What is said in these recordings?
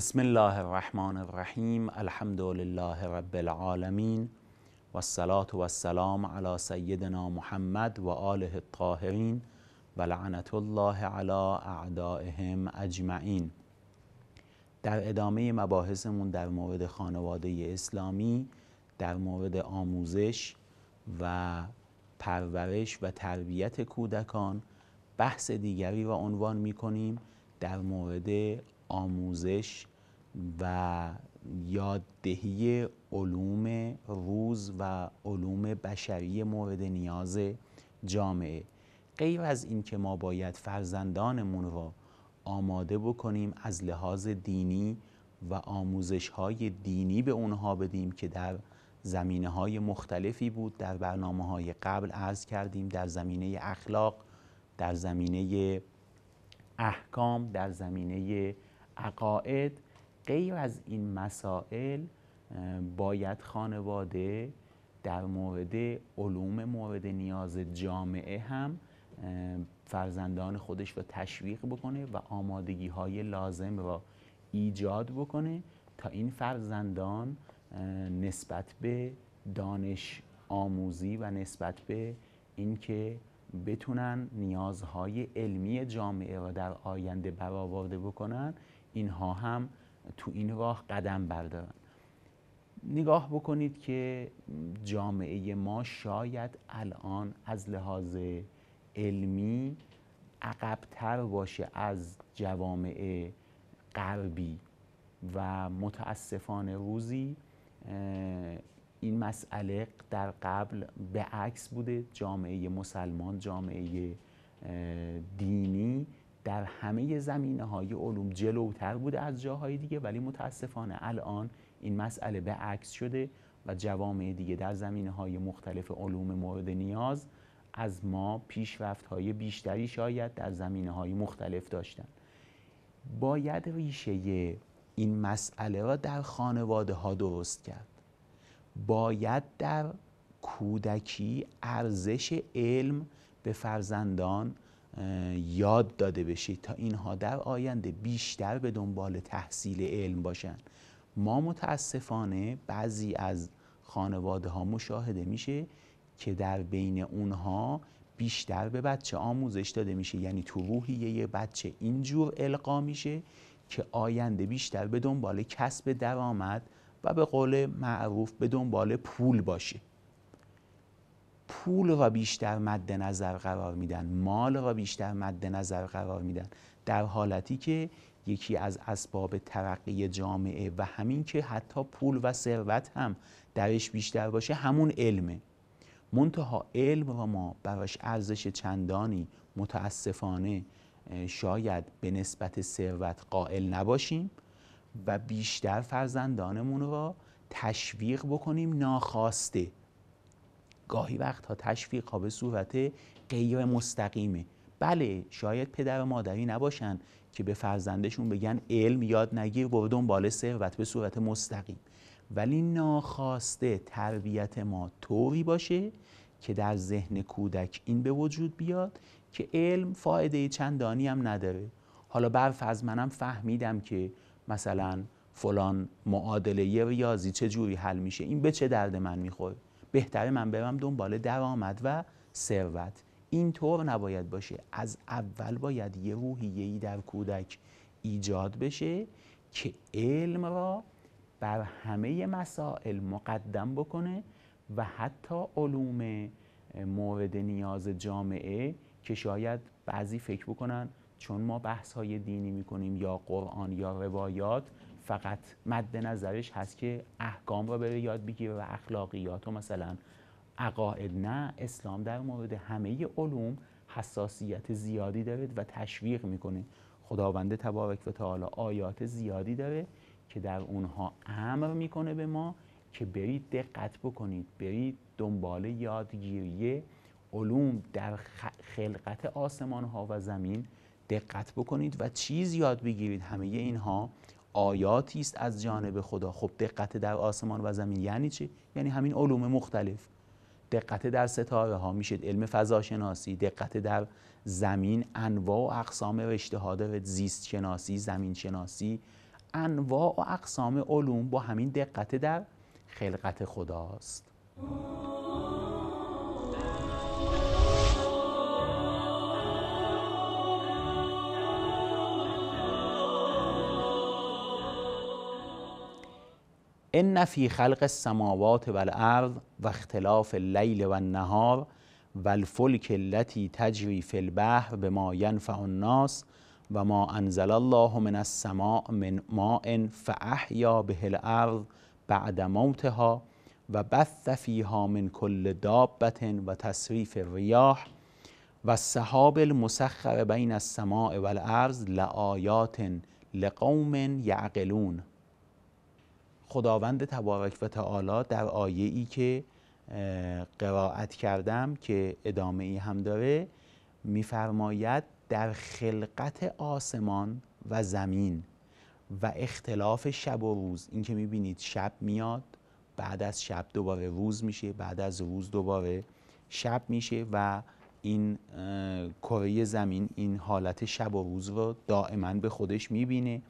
بسم الله الرحمن الرحیم الحمد لله رب العالمین و السلام علی سیدنا محمد و آله الطاهرین و لعنت الله علی اعدائهم اجمعین در ادامه مباحثمون در مورد خانواده اسلامی در مورد آموزش و پرورش و تربیت کودکان بحث دیگری را عنوان می کنیم در مورد آموزش و یاددهی علوم روز و علوم بشری مورد نیاز جامعه غیر از این که ما باید فرزندانمون رو آماده بکنیم از لحاظ دینی و آموزش های دینی به اونها بدیم که در زمینه های مختلفی بود در برنامه های قبل عرض کردیم در زمینه اخلاق در زمینه احکام در زمینه عقاید غیر از این مسائل باید خانواده در مورد علوم مورد نیاز جامعه هم فرزندان خودش را تشویق بکنه و آمادگی های لازم را ایجاد بکنه تا این فرزندان نسبت به دانش آموزی و نسبت به اینکه بتونن نیازهای علمی جامعه را در آینده برآورده بکنن اینها هم تو این راه قدم بردارن نگاه بکنید که جامعه ما شاید الان از لحاظ علمی عقبتر باشه از جوامع غربی و متاسفانه روزی این مسئله در قبل به عکس بوده جامعه مسلمان جامعه دینی در همه زمینه های علوم جلوتر بوده از جاهای دیگه ولی متاسفانه الان این مسئله به عکس شده و جوامع دیگه در زمینه های مختلف علوم مورد نیاز از ما پیشرفت های بیشتری شاید در زمینه های مختلف داشتن باید ریشه این مسئله را در خانواده ها درست کرد باید در کودکی ارزش علم به فرزندان یاد داده بشه تا اینها در آینده بیشتر به دنبال تحصیل علم باشن ما متاسفانه بعضی از خانواده ها مشاهده میشه که در بین اونها بیشتر به بچه آموزش داده میشه یعنی تو روحیه یه بچه اینجور القا میشه که آینده بیشتر به دنبال کسب درآمد و به قول معروف به دنبال پول باشه پول را بیشتر مد نظر قرار میدن مال را بیشتر مد نظر قرار میدن در حالتی که یکی از اسباب ترقی جامعه و همین که حتی پول و ثروت هم درش بیشتر باشه همون علمه منتها علم را ما براش ارزش چندانی متاسفانه شاید به نسبت ثروت قائل نباشیم و بیشتر فرزندانمون را تشویق بکنیم ناخواسته گاهی ها تشویق ها به صورت غیر مستقیمه بله شاید پدر و مادری نباشن که به فرزندشون بگن علم یاد نگیر و دنبال ثروت به صورت مستقیم ولی ناخواسته تربیت ما طوری باشه که در ذهن کودک این به وجود بیاد که علم فایده چندانی هم نداره حالا از منم فهمیدم که مثلا فلان معادله ریاضی چه جوری حل میشه این به چه درد من میخوره بهتره من برم دنبال درآمد و ثروت اینطور نباید باشه از اول باید یه روحیه ای در کودک ایجاد بشه که علم را بر همه مسائل مقدم بکنه و حتی علوم مورد نیاز جامعه که شاید بعضی فکر بکنن چون ما بحث های دینی میکنیم یا قرآن یا روایات فقط مد نظرش هست که احکام رو بره یاد بگیره و اخلاقیات و مثلا عقاید نه اسلام در مورد همه علوم حساسیت زیادی داره و تشویق میکنه خداوند تبارک و تعالی آیات زیادی داره که در اونها امر میکنه به ما که برید دقت بکنید برید دنبال یادگیری علوم در خلقت آسمان ها و زمین دقت بکنید و چیز یاد بگیرید همه اینها آیاتی است از جانب خدا خب دقت در آسمان و زمین یعنی چی یعنی همین علوم مختلف دقت در ستاره ها میشه علم فضا شناسی دقت در زمین انواع و اقسام رشته ها زیستشناسی زیست شناسی زمین شناسی انواع و اقسام علوم با همین دقت در خلقت خداست ان فی خلق السماوات والارض و اختلاف اللیل و النهار و الفلک التی تجری فی البحر به ما ینفع الناس و ما انزل الله من السماء من ماء فاحیا به الارض بعد موتها و بث فیها من کل دابت و تصریف الریاح و السحاب المسخر بین السماء والارض لآیات لقوم یعقلون خداوند تبارک و تعالی در آیه ای که قرائت کردم که ادامه ای هم داره میفرماید در خلقت آسمان و زمین و اختلاف شب و روز این که میبینید شب میاد بعد از شب دوباره روز میشه بعد از روز دوباره شب میشه و این کره زمین این حالت شب و روز رو دائما به خودش میبینه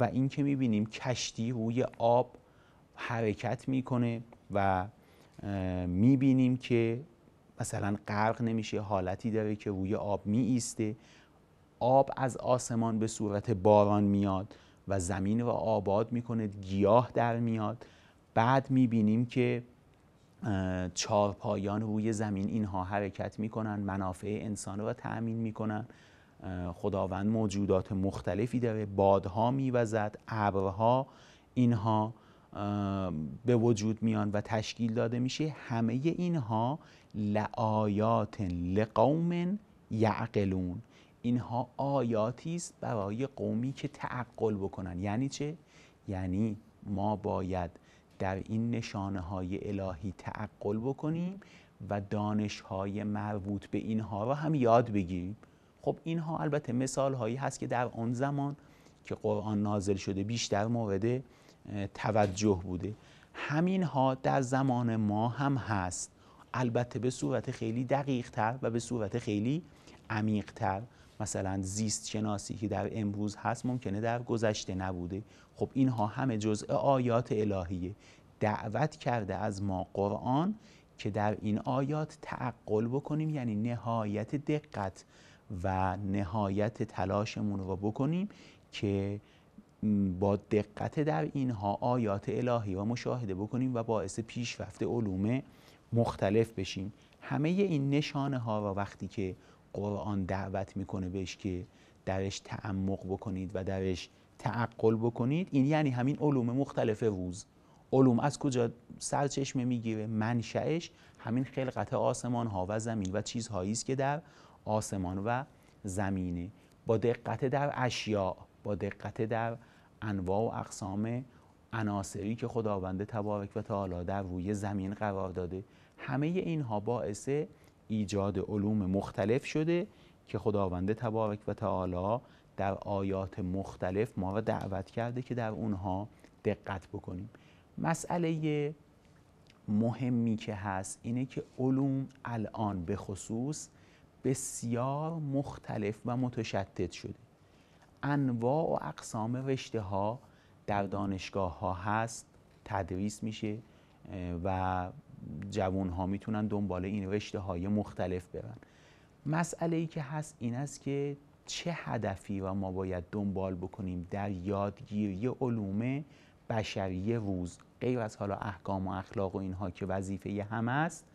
و اینکه میبینیم کشتی روی آب حرکت میکنه و میبینیم که مثلا غرق نمیشه حالتی داره که روی آب میایسته آب از آسمان به صورت باران میاد و زمین را آباد میکنه گیاه در میاد بعد میبینیم که چارپایان روی زمین اینها حرکت میکنن منافع انسان را تأمین میکنن خداوند موجودات مختلفی داره بادها میوزد ابرها اینها به وجود میان و تشکیل داده میشه همه اینها لآیات لقوم یعقلون اینها آیاتی است برای قومی که تعقل بکنن یعنی چه یعنی ما باید در این نشانه های الهی تعقل بکنیم و دانش های مربوط به اینها را هم یاد بگیریم خب اینها البته مثال هایی هست که در آن زمان که قرآن نازل شده بیشتر مورد توجه بوده همین ها در زمان ما هم هست البته به صورت خیلی دقیق تر و به صورت خیلی عمیق تر مثلا زیست شناسی که در امروز هست ممکنه در گذشته نبوده خب اینها همه جزء آیات الهیه دعوت کرده از ما قرآن که در این آیات تعقل بکنیم یعنی نهایت دقت و نهایت تلاشمون رو بکنیم که با دقت در اینها آیات الهی و مشاهده بکنیم و باعث پیشرفت علوم مختلف بشیم همه این نشانه ها و وقتی که قرآن دعوت میکنه بهش که درش تعمق بکنید و درش تعقل بکنید این یعنی همین علوم مختلف روز علوم از کجا سرچشمه میگیره منشأش همین خلقت آسمان ها و زمین و چیزهایی است که در آسمان و زمینه با دقت در اشیاء با دقت در انواع و اقسام عناصری که خداوند تبارک و تعالی در روی زمین قرار داده همه اینها باعث ایجاد علوم مختلف شده که خداوند تبارک و تعالی در آیات مختلف ما را دعوت کرده که در اونها دقت بکنیم مسئله مهمی که هست اینه که علوم الان به خصوص بسیار مختلف و متشدد شده انواع و اقسام رشته ها در دانشگاه ها هست تدریس میشه و جوان ها میتونن دنبال این رشته های مختلف برن مسئله ای که هست این است که چه هدفی و ما باید دنبال بکنیم در یادگیری علوم بشری روز غیر از حالا احکام و اخلاق و اینها که وظیفه هم است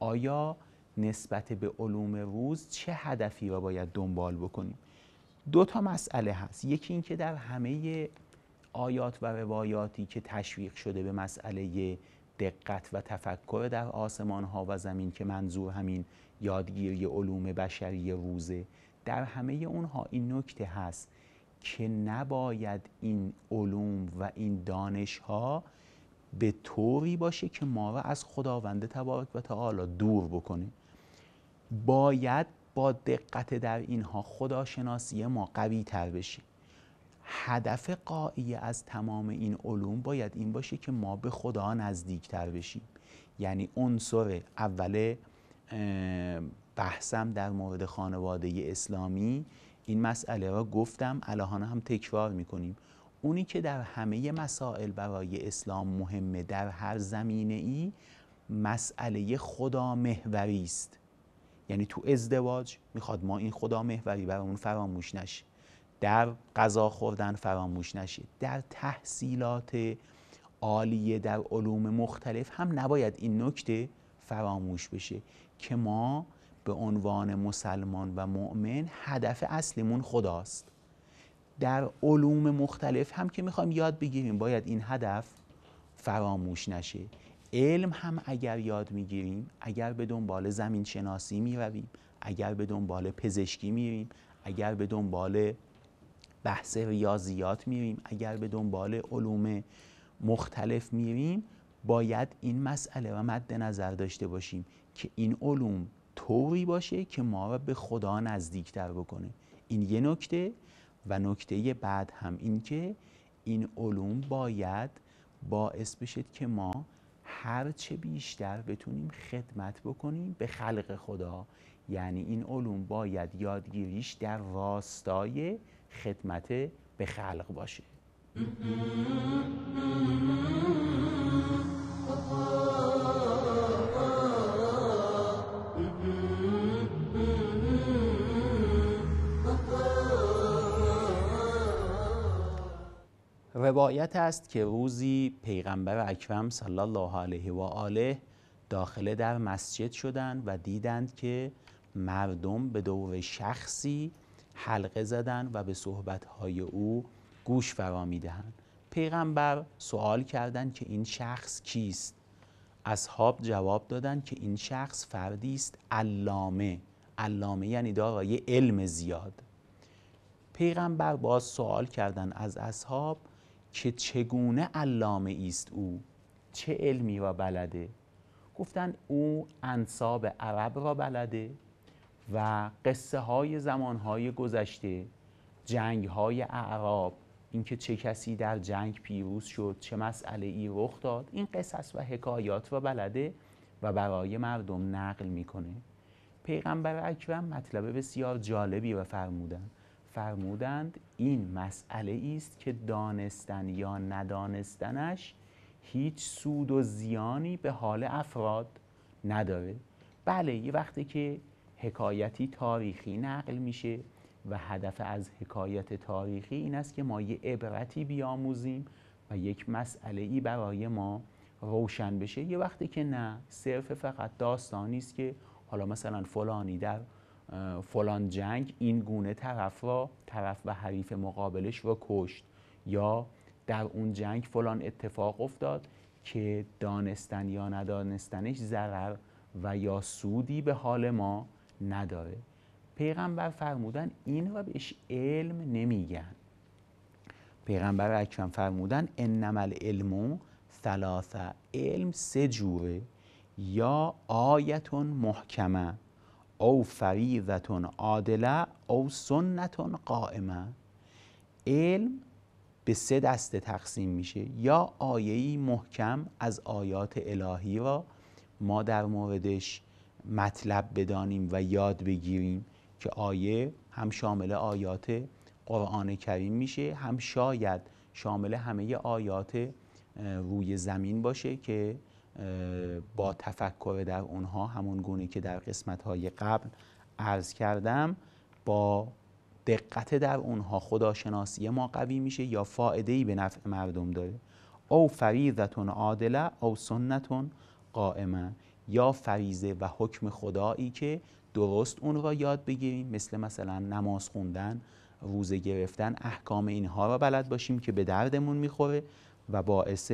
آیا نسبت به علوم روز چه هدفی را باید دنبال بکنیم دو تا مسئله هست یکی اینکه در همه آیات و روایاتی که تشویق شده به مسئله دقت و تفکر در آسمان ها و زمین که منظور همین یادگیری علوم بشری روزه در همه اونها این نکته هست که نباید این علوم و این دانش ها به طوری باشه که ما را از خداوند تبارک و تعالی دور بکنه باید با دقت در اینها خداشناسی ما قوی تر بشیم هدف قایی از تمام این علوم باید این باشه که ما به خدا نزدیک تر بشیم یعنی عنصر اول بحثم در مورد خانواده اسلامی این مسئله را گفتم الهانه هم تکرار میکنیم اونی که در همه مسائل برای اسلام مهمه در هر زمینه ای مسئله خدا محوری است یعنی تو ازدواج میخواد ما این خدا محوری برامون فراموش نشه در غذا خوردن فراموش نشه در تحصیلات عالیه در علوم مختلف هم نباید این نکته فراموش بشه که ما به عنوان مسلمان و مؤمن هدف اصلیمون خداست در علوم مختلف هم که میخوایم یاد بگیریم باید این هدف فراموش نشه علم هم اگر یاد میگیریم اگر به دنبال زمین شناسی میرویم اگر به دنبال پزشکی میریم اگر به دنبال بحث ریاضیات میریم اگر به دنبال علوم مختلف میریم باید این مسئله را مد نظر داشته باشیم که این علوم طوری باشه که ما را به خدا نزدیکتر بکنه این یه نکته و نکته بعد هم این که این علوم باید باعث بشه که ما هرچه بیشتر بتونیم خدمت بکنیم به خلق خدا یعنی این علوم باید یادگیریش در راستای خدمت به خلق باشه روایت است که روزی پیغمبر اکرم صلی الله علیه و آله داخله در مسجد شدند و دیدند که مردم به دور شخصی حلقه زدن و به صحبتهای او گوش فرا میدهند پیغمبر سوال کردند که این شخص کیست اصحاب جواب دادند که این شخص فردی است علامه علامه یعنی دارای علم زیاد پیغمبر باز سوال کردند از اصحاب که چگونه علامه است او چه علمی را بلده گفتن او انصاب عرب را بلده و قصه های زمان های گذشته جنگ های اعراب اینکه چه کسی در جنگ پیروز شد چه مسئله ای رخ داد این قصص و حکایات را بلده و برای مردم نقل میکنه پیغمبر اکرم مطلب بسیار جالبی را فرمودند فرمودند این مسئله است که دانستن یا ندانستنش هیچ سود و زیانی به حال افراد نداره بله یه وقتی که حکایتی تاریخی نقل میشه و هدف از حکایت تاریخی این است که ما یه عبرتی بیاموزیم و یک مسئله ای برای ما روشن بشه یه وقتی که نه صرف فقط داستانی است که حالا مثلا فلانی در فلان جنگ این گونه طرف را طرف و حریف مقابلش را کشت یا در اون جنگ فلان اتفاق افتاد که دانستن یا ندانستنش ضرر و یا سودی به حال ما نداره پیغمبر فرمودن این را بهش علم نمیگن پیغمبر اکرم فرمودن انما العلم ثلاثه علم سه جوره یا آیتون محکمه او فریضتون عادله او سنتون قائمه علم به سه دسته تقسیم میشه یا آیهی محکم از آیات الهی را ما در موردش مطلب بدانیم و یاد بگیریم که آیه هم شامل آیات قرآن کریم میشه هم شاید شامل همه آیات روی زمین باشه که با تفکر در اونها همون گونه که در قسمت های قبل عرض کردم با دقت در اونها خداشناسی ما قوی میشه یا فائده ای به نفع مردم داره او فریضتون عادله او سنتون قائمه یا فریزه و حکم خدایی که درست اون را یاد بگیریم مثل مثلا نماز خوندن روزه گرفتن احکام اینها را بلد باشیم که به دردمون میخوره و باعث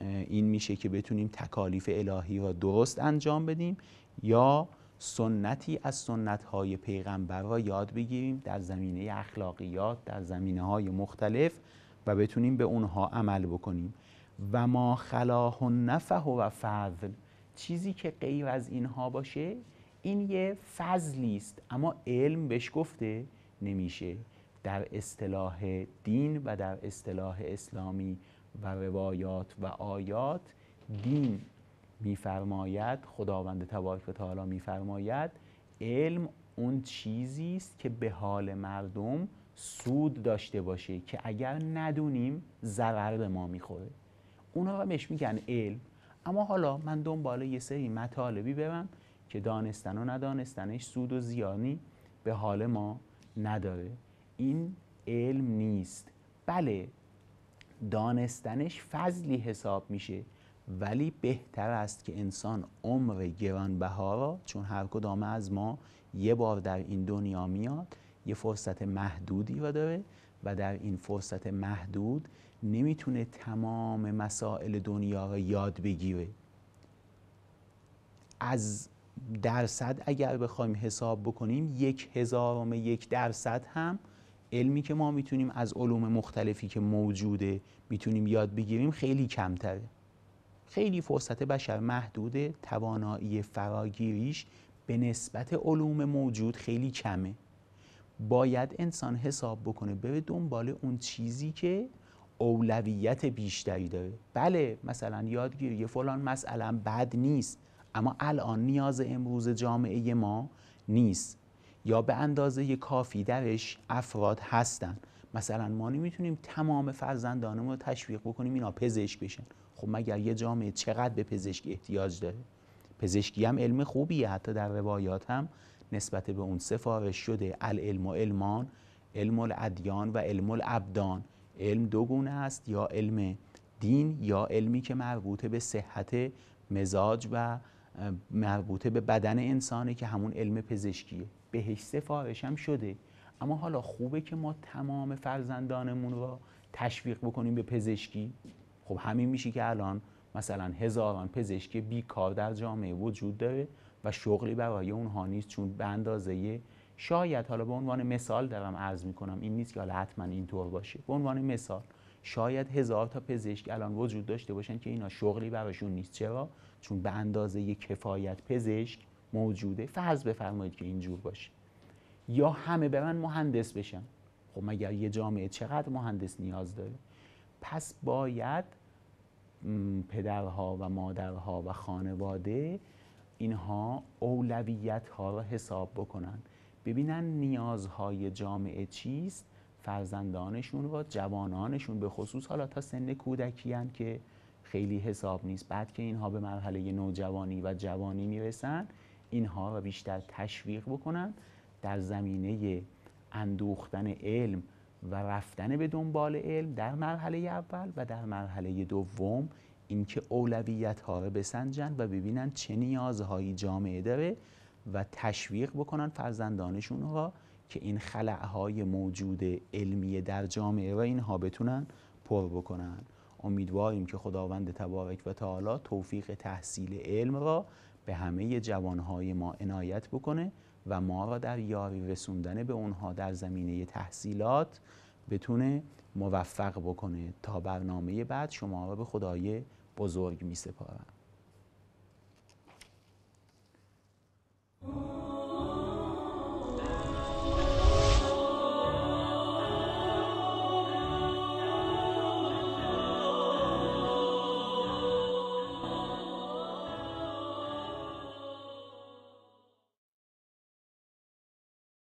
این میشه که بتونیم تکالیف الهی را درست انجام بدیم یا سنتی از سنت های پیغمبر را یاد بگیریم در زمینه اخلاقیات در زمینه های مختلف و بتونیم به اونها عمل بکنیم و ما خلاح و نفه و فضل چیزی که غیر از اینها باشه این یه فضلی است اما علم بهش گفته نمیشه در اصطلاح دین و در اصطلاح اسلامی و روایات و آیات دین میفرماید خداوند تبارک و تعالی میفرماید علم اون چیزی است که به حال مردم سود داشته باشه که اگر ندونیم ضرر به ما میخوره اونا بهش میگن علم اما حالا من دنبال یه سری مطالبی برم که دانستن و ندانستنش سود و زیانی به حال ما نداره این علم نیست بله دانستنش فضلی حساب میشه ولی بهتر است که انسان عمر گرانبها را چون هر کدام از ما یه بار در این دنیا میاد یه فرصت محدودی را داره و در این فرصت محدود نمیتونه تمام مسائل دنیا را یاد بگیره از درصد اگر بخوایم حساب بکنیم یک هزارم یک درصد هم علمی که ما میتونیم از علوم مختلفی که موجوده میتونیم یاد بگیریم خیلی کمتره خیلی فرصت بشر محدوده توانایی فراگیریش به نسبت علوم موجود خیلی کمه باید انسان حساب بکنه بره دنبال اون چیزی که اولویت بیشتری داره بله مثلا یادگیری فلان مسئله بد نیست اما الان نیاز امروز جامعه ما نیست یا به اندازه کافی درش افراد هستن مثلا ما نمیتونیم تمام فرزندانمون رو تشویق بکنیم اینا پزشک بشن خب مگر یه جامعه چقدر به پزشکی احتیاج داره پزشکی هم علم خوبیه حتی در روایات هم نسبت به اون سفارش شده العلم و علمان علم الادیان و علم الابدان علم دو گونه است یا علم دین یا علمی که مربوط به صحت مزاج و مربوطه به بدن انسانه که همون علم پزشکیه بهش سفارش هم شده اما حالا خوبه که ما تمام فرزندانمون رو تشویق بکنیم به پزشکی خب همین میشه که الان مثلا هزاران پزشک بیکار در جامعه وجود داره و شغلی برای اونها نیست چون به اندازه شاید حالا به عنوان مثال دارم عرض میکنم این نیست که حالا حتما اینطور باشه به عنوان مثال شاید هزار تا پزشک الان وجود داشته باشن که اینا شغلی براشون نیست چرا چون به اندازه کفایت پزشک موجوده فرض بفرمایید که اینجور باشه یا همه من مهندس بشن خب مگر یه جامعه چقدر مهندس نیاز داره پس باید پدرها و مادرها و خانواده اینها اولویت ها را حساب بکنن ببینن نیازهای جامعه چیست فرزندانشون و جوانانشون به خصوص حالا تا سن کودکیان که خیلی حساب نیست بعد که اینها به مرحله نوجوانی و جوانی میرسن اینها را بیشتر تشویق بکنن در زمینه اندوختن علم و رفتن به دنبال علم در مرحله اول و در مرحله دوم اینکه اولویت ها را بسنجن و ببینن چه نیازهایی جامعه داره و تشویق بکنن فرزندانشون را که این های موجود علمی در جامعه را اینها بتونن پر بکنن امیدواریم که خداوند تبارک و تعالی توفیق تحصیل علم را به همه جوانهای ما عنایت بکنه و ما را در یاری رسوندن به اونها در زمینه تحصیلات بتونه موفق بکنه تا برنامه بعد شما را به خدای بزرگ می سپارم